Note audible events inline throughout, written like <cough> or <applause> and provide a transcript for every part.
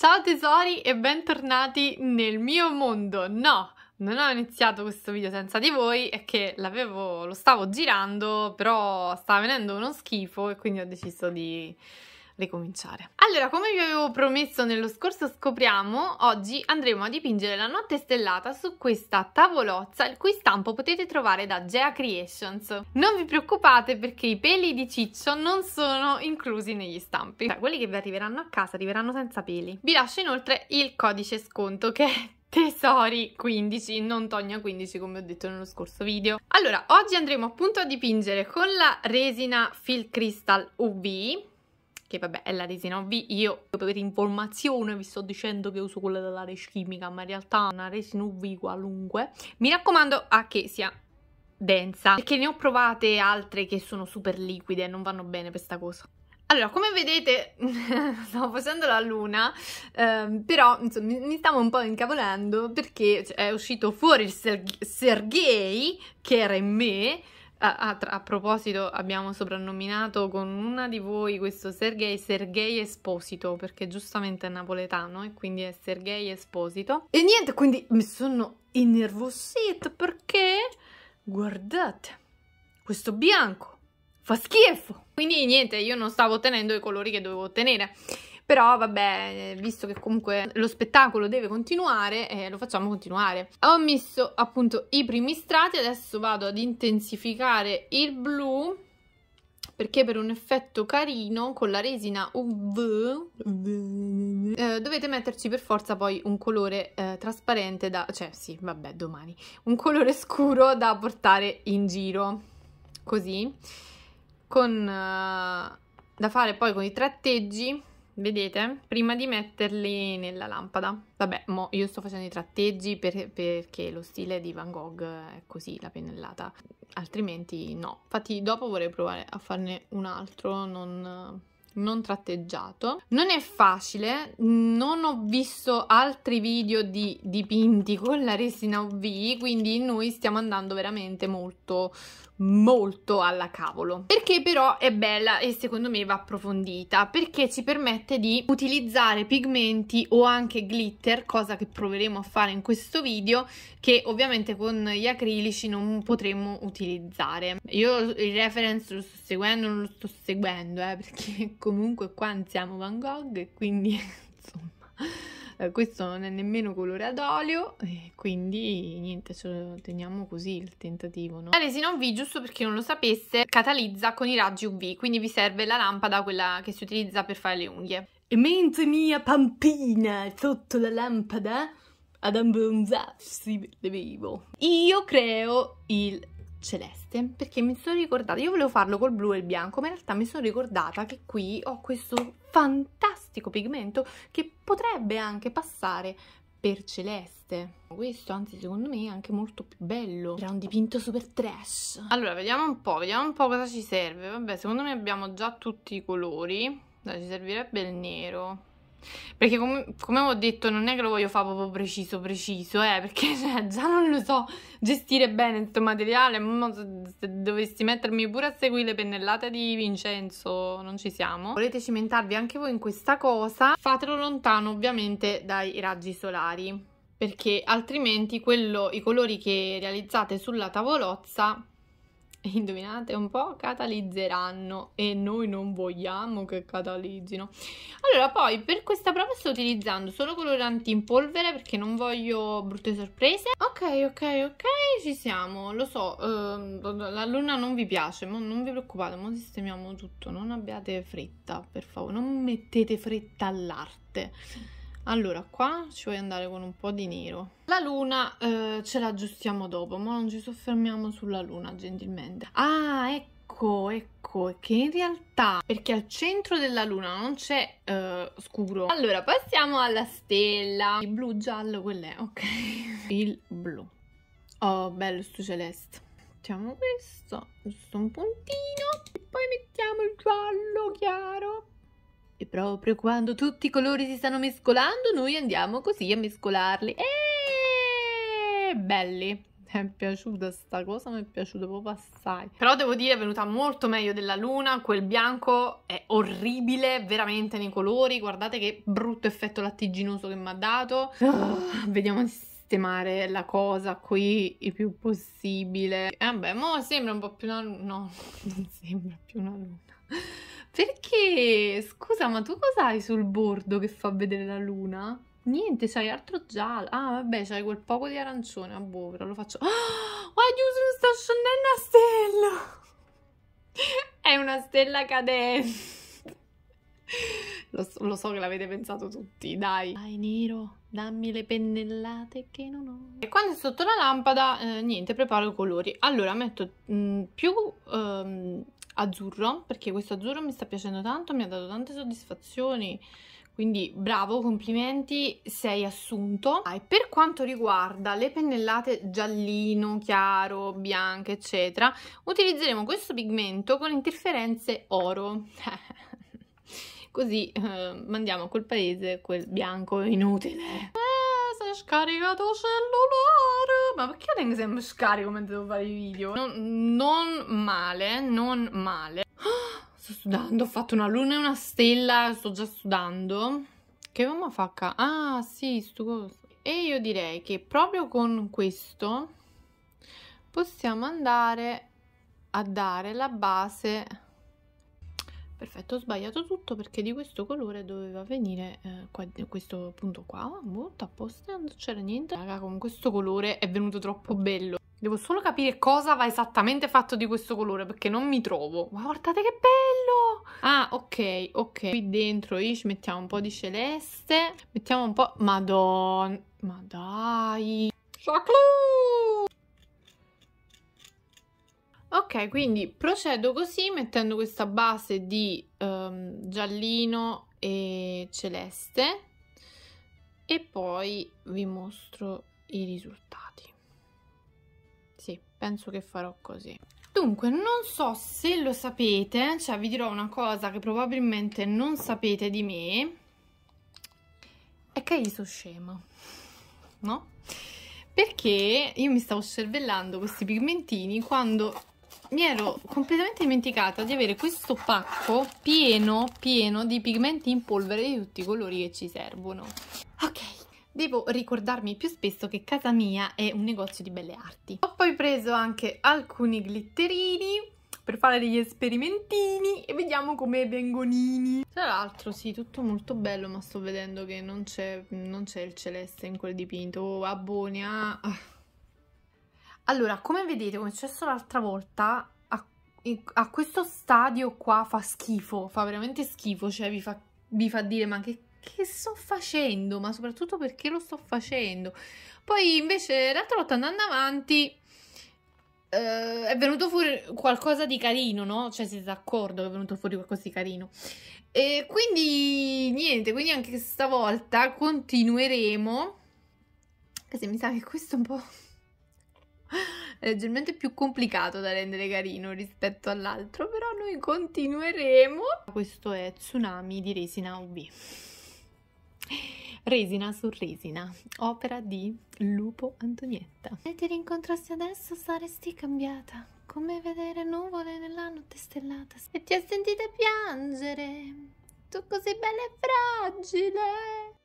Ciao tesori e bentornati nel mio mondo! No, non ho iniziato questo video senza di voi, è che l'avevo, lo stavo girando, però stava venendo uno schifo e quindi ho deciso di ricominciare. Allora, come vi avevo promesso nello scorso scopriamo, oggi andremo a dipingere la notte stellata su questa tavolozza, il cui stampo potete trovare da Gea Creations. Non vi preoccupate perché i peli di Ciccio non sono inclusi negli stampi. Cioè, quelli che vi arriveranno a casa arriveranno senza peli. Vi lascio inoltre il codice sconto che è Tesori 15, non Togna 15 come ho detto nello scorso video. Allora, oggi andremo appunto a dipingere con la resina Fill Crystal UV che vabbè è la resina OV, io per informazione vi sto dicendo che uso quella della Reschimica, ma in realtà una resina UV qualunque. Mi raccomando a che sia densa, perché ne ho provate altre che sono super liquide e non vanno bene per sta cosa. Allora, come vedete, <laughs> stavo facendo la luna, ehm, però insomma, mi stavo un po' incavolando perché cioè, è uscito fuori il Ser Sergei, che era in me, Ah, ah, a, a, a, proposito, abbiamo soprannominato con una di voi questo Sergei Sergei Esposito, perché giustamente è napoletano e quindi è Sergei Esposito. E niente, quindi mi sono innervosita perché guardate, questo bianco fa schifo. Quindi niente, io non stavo ottenendo i colori che dovevo ottenere però vabbè, eh, visto che comunque lo spettacolo deve continuare, eh, lo facciamo continuare. Ho messo appunto i primi strati, adesso vado ad intensificare il blu perché per un effetto carino con la resina UV eh, dovete metterci per forza poi un colore eh, trasparente da, cioè sì, vabbè, domani, un colore scuro da portare in giro, così, con, eh, da fare poi con i tratteggi vedete? Prima di metterli nella lampada. Vabbè, io sto facendo i tratteggi per, perché lo stile di Van Gogh è così, la pennellata, altrimenti no. Infatti dopo vorrei provare a farne un altro, non non tratteggiato. Non è facile, non ho visto altri video di dipinti con la resina UV, quindi noi stiamo andando veramente molto molto alla cavolo perché però è bella e secondo me va approfondita perché ci permette di utilizzare pigmenti o anche glitter cosa che proveremo a fare in questo video che ovviamente con gli acrilici non potremmo utilizzare io il reference lo sto seguendo non lo sto seguendo eh, perché <laughs> comunque qua non siamo Van Gogh quindi <laughs> insomma eh, questo non è nemmeno colore ad olio, quindi niente, ce lo teniamo così il tentativo. No? La resina UV, giusto per chi non lo sapesse, catalizza con i raggi UV, quindi vi serve la lampada, quella che si utilizza per fare le unghie. E mentre mia pampina sotto la lampada, ad abbronzarsi bevo. Io creo il celeste perché mi sono ricordata, io volevo farlo col blu e il bianco ma in realtà mi sono ricordata che qui ho questo fantastico pigmento che potrebbe anche passare per celeste questo anzi secondo me è anche molto più bello era un dipinto super trash allora vediamo un po' vediamo un po' cosa ci serve vabbè secondo me abbiamo già tutti i colori ci servirebbe il nero perché com- come ho detto non è che lo voglio fare proprio preciso preciso, eh, perché <laughs> cioè, già non lo so gestire bene questo materiale, se dovessi mettermi pure a seguire le pennellate di Vincenzo non ci siamo. Volete cimentarvi anche voi in questa cosa, fatelo lontano ovviamente dai raggi solari, perché altrimenti quello, i colori che realizzate sulla tavolozza <laughs> indovinate un po', catalizzeranno e noi non vogliamo che catalizzino. Allora, poi per questa prova sto utilizzando solo coloranti in polvere perché non voglio brutte sorprese. Ok, ok, ok, ci siamo. Lo so, ehm, la luna non vi piace, ma non vi preoccupate, mo sistemiamo tutto, non abbiate fretta, per favore, non mettete fretta all'arte. Allora, qua ci vuoi andare con un po' di nero. La luna eh, ce l'aggiustiamo dopo, ma non ci soffermiamo sulla luna, gentilmente. Ah, ecco, ecco, che in realtà, perché al centro della luna non c'è eh, scuro. Allora, passiamo alla stella. Il blu, giallo, quello è, ok. <laughs> Il blu. Oh, bello sto celeste. Mettiamo questo, giusto un puntino. E poi mettiamo il giallo chiaro. E proprio quando tutti i colori si stanno mescolando, noi andiamo così a mescolarli. E eh, belli! Mi è piaciuta sta cosa, mi è piaciuta proprio assai. Però devo dire è venuta molto meglio della luna, quel bianco è orribile veramente nei colori, guardate che brutto effetto lattiginoso che mi ha dato. Oh, vediamo sistemare la cosa qui il più possibile. E eh, vabbè, mo sembra un po' più una luna, no, <laughs> non sembra più una luna. Perché? Scusa, ma tu cos'hai sul bordo che fa vedere la luna? Niente, c'hai altro giallo. Ah, vabbè, c'hai quel poco di arancione. Ah, boh, però lo faccio. <gasps> Oh, aiuto, mi sta scendendo a stella! È una stella cadente. <laughs> Lo so, lo so, che l'avete pensato tutti, dai. Dai Nero, dammi le pennellate che non ho. E quando è sotto la lampada, eh, niente, preparo i colori. Allora, metto mh, mm, più... Um, azzurro, perché questo azzurro mi sta piacendo tanto, mi ha dato tante soddisfazioni, quindi bravo, complimenti, sei assunto. Ah, e per quanto riguarda le pennellate giallino, chiaro, bianche, eccetera, utilizzeremo questo pigmento con interferenze oro. <laughs> Così eh, mandiamo col paese quel bianco inutile piace scaricato cellulare. Ma perché io tengo sempre scarico mentre devo fare i video? Non, non male, non male. Ah, sto sudando, ho fatto una luna e una stella, sto già sudando. Che mamma fa qua? Ah, sì, sto E io direi che proprio con questo possiamo andare a dare la base perfetto ho sbagliato tutto perché di questo colore doveva venire eh, qua, questo punto qua molto boh, apposta non c'era niente raga con questo colore è venuto troppo bello devo solo capire cosa va esattamente fatto di questo colore perché non mi trovo ma guardate che bello ah ok ok qui dentro io ci mettiamo un po' di celeste mettiamo un po' madonna ma dai Chaclou! Ok, quindi procedo così mettendo questa base di um, giallino e celeste e poi vi mostro i risultati. Sì, penso che farò così. Dunque, non so se lo sapete, cioè vi dirò una cosa che probabilmente non sapete di me, è che io sono scema, no? Perché io mi stavo cervellando questi pigmentini quando mi ero completamente dimenticata di avere questo pacco pieno, pieno di pigmenti in polvere di tutti i colori che ci servono. Ok, devo ricordarmi più spesso che casa mia è un negozio di belle arti. Ho poi preso anche alcuni glitterini per fare degli esperimentini e vediamo come vengonini. Tra l'altro sì, tutto molto bello, ma sto vedendo che non c'è il celeste in quel dipinto. Oh, Abbonia... Ah. Allora, come vedete, come è successo l'altra volta, a, a, questo stadio qua fa schifo, fa veramente schifo, cioè vi fa, vi fa dire ma che, che sto facendo, ma soprattutto perché lo sto facendo. Poi invece l'altra volta andando avanti... Uh, è venuto fuori qualcosa di carino, no? Cioè, siete d'accordo che è venuto fuori qualcosa di carino. E quindi, niente, quindi anche stavolta continueremo. Se mi sa che questo è un po'... <laughs> leggermente più complicato da rendere carino rispetto all'altro, però noi continueremo. Questo è Tsunami di Resina UB. Resina su resina, opera di Lupo Antonietta. Se ti rincontrassi adesso saresti cambiata, come vedere nuvole nella notte stellata. E ti ho sentita piangere, tu così bella e fragile.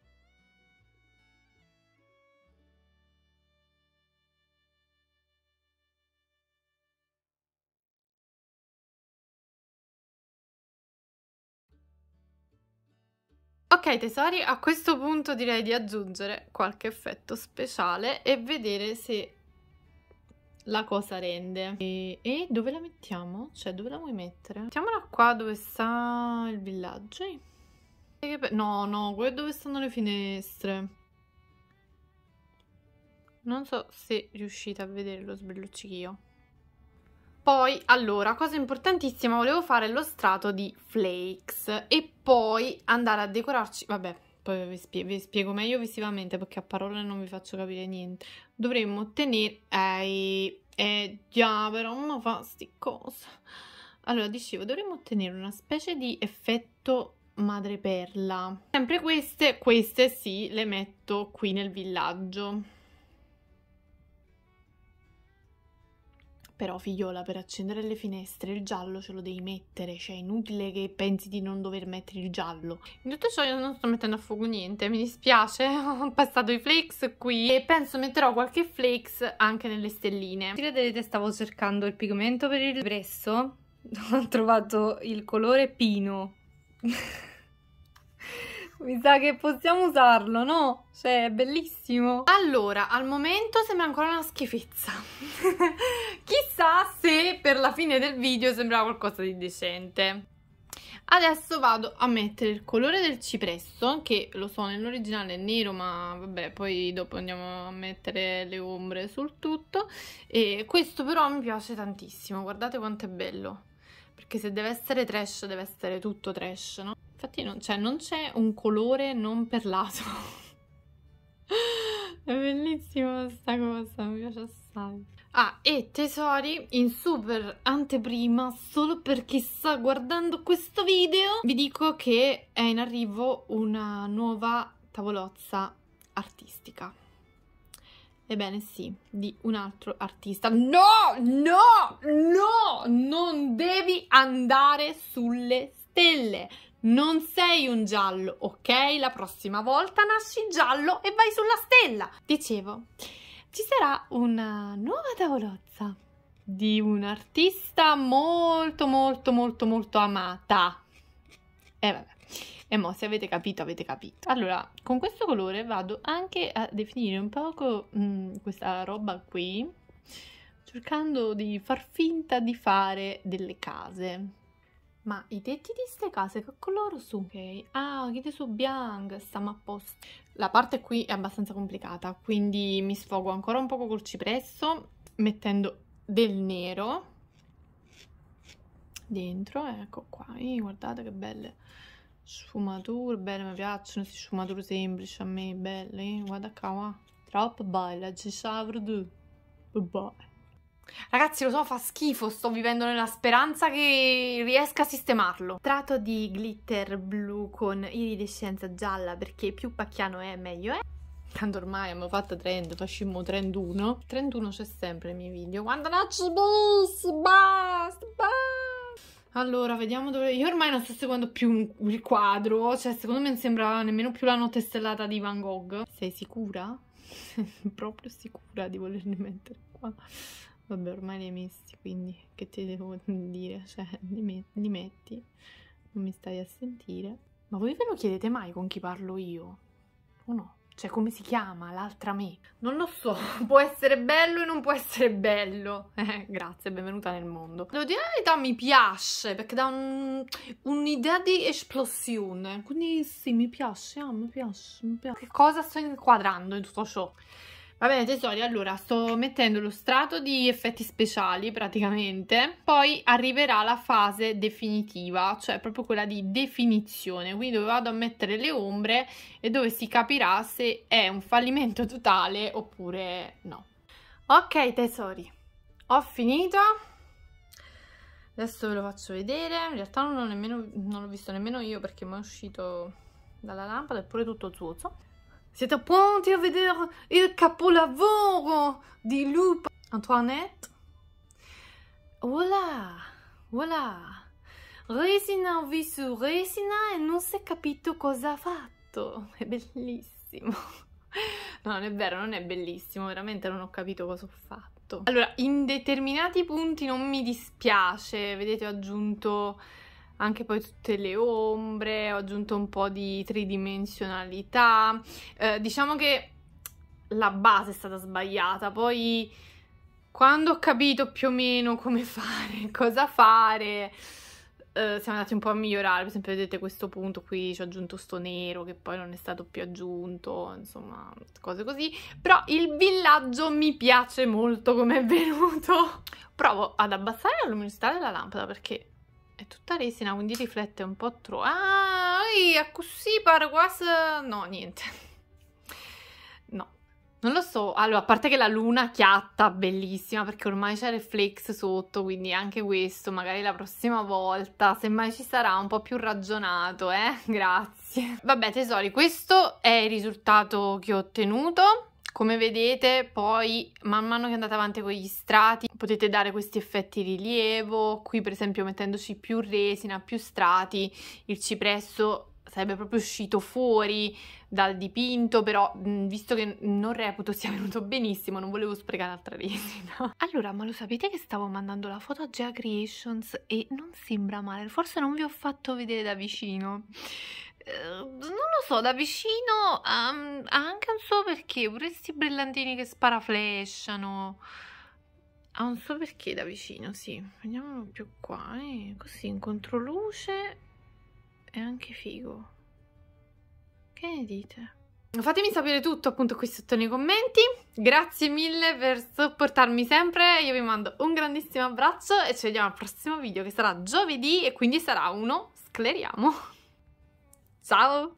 Ok tesori, a questo punto direi di aggiungere qualche effetto speciale e vedere se la cosa rende. E, e, dove la mettiamo? Cioè, dove la vuoi mettere? Mettiamola qua dove sta il villaggio. No, no, quello dove stanno le finestre. Non so se riuscite a vedere lo sbelluccichio. Poi, allora, cosa importantissima, volevo fare lo strato di flakes e poi andare a decorarci, vabbè, poi vi, spie vi spiego meglio visivamente perché a parole non vi faccio capire niente. Dovremmo ottenere, eh, eh già però ma fa sti cose. Allora, dicevo, dovremmo ottenere una specie di effetto madreperla. Sempre queste, queste sì, le metto qui nel villaggio. Però figliola, per accendere le finestre il giallo ce lo devi mettere, cioè è inutile che pensi di non dover mettere il giallo. In tutto ciò io non sto mettendo a fuoco niente, mi dispiace, <laughs> ho passato i flakes qui e penso metterò qualche flakes anche nelle stelline. vedete stavo cercando il pigmento per il bresso? <laughs> Ho trovato il colore pino. <laughs> Mi sa che possiamo usarlo, no? Cioè, è bellissimo. Allora, al momento sembra ancora una schifezza. <laughs> Chissà se per la fine del video sembrava qualcosa di decente. Adesso vado a mettere il colore del cipresso, che lo so nell'originale è nero, ma vabbè, poi dopo andiamo a mettere le ombre sul tutto. E questo però mi piace tantissimo, guardate quanto è bello. Perché se deve essere trash, deve essere tutto trash, no? Infatti non, cioè, non c'è un colore non perlato. <laughs> È bellissima questa cosa, mi piace assai. Ah, e tesori, in super anteprima, solo per chi sta guardando questo video, vi dico che è in arrivo una nuova tavolozza artistica. Ebbene sì, di un altro artista. No, no, no, non devi andare sulle stelle. Non sei un giallo, ok? La prossima volta nasci giallo e vai sulla stella. Dicevo, ci sarà una nuova tavolozza di un'artista molto molto molto molto amata. E eh, vabbè. E mo, se avete capito, avete capito. Allora, con questo colore vado anche a definire un poco mh, mm, questa roba qui, cercando di far finta di fare delle case. Ma i tetti di queste case che colore sono? Ok, ah, chiede su bianco, stiamo a posto. La parte qui è abbastanza complicata, quindi mi sfogo ancora un poco col cipresso, mettendo del nero dentro, ecco qua, eh, guardate che belle sfumature belle mi piacciono queste sfumature semplici a me belle eh. guarda qua, qua. troppo bella ci savro tu Ragazzi, lo so, fa schifo, sto vivendo nella speranza che riesca a sistemarlo. Tratto di glitter blu con iridescenza gialla, perché più pacchiano è, meglio è. Tanto ormai abbiamo fatto trend, facciamo trend 1. Trend 1 c'è sempre nei miei video. Quando non ci basta, basta, basta. Allora, vediamo dove... Io ormai non sto seguendo più il quadro, cioè secondo me non sembra nemmeno più la notte stellata di Van Gogh. Sei sicura? <laughs> proprio sicura di volerli mettere qua? Vabbè, ormai li hai messi, quindi che ti devo dire? Cioè, li, met li metti, non mi stai a sentire. Ma voi ve lo chiedete mai con chi parlo io? O no? Cioè, come si chiama? L'altra me? Non lo so, <laughs> può essere bello e non può essere bello. <laughs> Eh, grazie, benvenuta nel mondo. Devo dire la verità, mi piace, perché dà un'idea un di esplosione. Quindi sì, mi piace, ah, mi piace, mi piace. Che cosa sto inquadrando in tutto ciò? Va bene tesori, allora sto mettendo lo strato di effetti speciali praticamente, poi arriverà la fase definitiva, cioè proprio quella di definizione, quindi dove vado a mettere le ombre e dove si capirà se è un fallimento totale oppure no. Ok tesori, ho finito, adesso ve lo faccio vedere, in realtà non l'ho visto nemmeno io perché mi è uscito dalla lampada, è pure tutto zuzzo. Siete pronti a vedere il capolavoro di Lupa Antoinette? Voilà, voilà. Resina ha visto Resina e non si è capito cosa ha fatto. <laughs> È bellissimo. No, non è vero, non è bellissimo, veramente non ho capito cosa ho fatto. Allora, in determinati punti non mi dispiace, vedete ho aggiunto anche poi tutte le ombre, ho aggiunto un po' di tridimensionalità, eh, diciamo che la base è stata sbagliata, poi quando ho capito più o meno come <laughs> fare, cosa fare, eh, siamo andati un po' a migliorare, per esempio vedete questo punto qui ci ho aggiunto sto nero che poi non è stato più aggiunto, insomma cose così, però il villaggio mi piace molto come è <laughs> venuto. Provo ad abbassare la luminosità della lampada perché è tutta resina, quindi riflette un po' troppo. Ah, è così per quasi... No, niente. <laughs> No, non lo so. Allora, a parte che la luna chiatta, bellissima, perché ormai c'è reflex sotto, quindi anche questo, magari la prossima volta, semmai ci sarà un po' più ragionato, eh? <laughs> Grazie. Vabbè, tesori, questo è il risultato che ho ottenuto. Come vedete poi man mano che andate avanti con gli strati potete dare questi effetti rilievo, qui per esempio mettendoci più resina, più strati, il cipresso sarebbe proprio uscito fuori dal dipinto, però visto che non reputo sia <laughs> venuto benissimo, non volevo sprecare altra resina. <laughs> Allora, ma lo sapete che stavo mandando la foto a Gea Creations e non sembra male, forse non vi ho fatto vedere da vicino. Ehm, non lo so, da vicino ha, ehm, ha anche un suo perché, pure questi brillantini che sparaflesciano. Ha un suo perché da vicino, sì. Vediamolo più qua, eh. Così, in controluce è anche figo. Che ne dite? Fatemi sapere tutto appunto qui sotto nei commenti. Grazie mille per sopportarmi sempre. Io vi mando un grandissimo abbraccio e ci vediamo al prossimo video che sarà giovedì e quindi sarà uno scleriamo. 啥喽！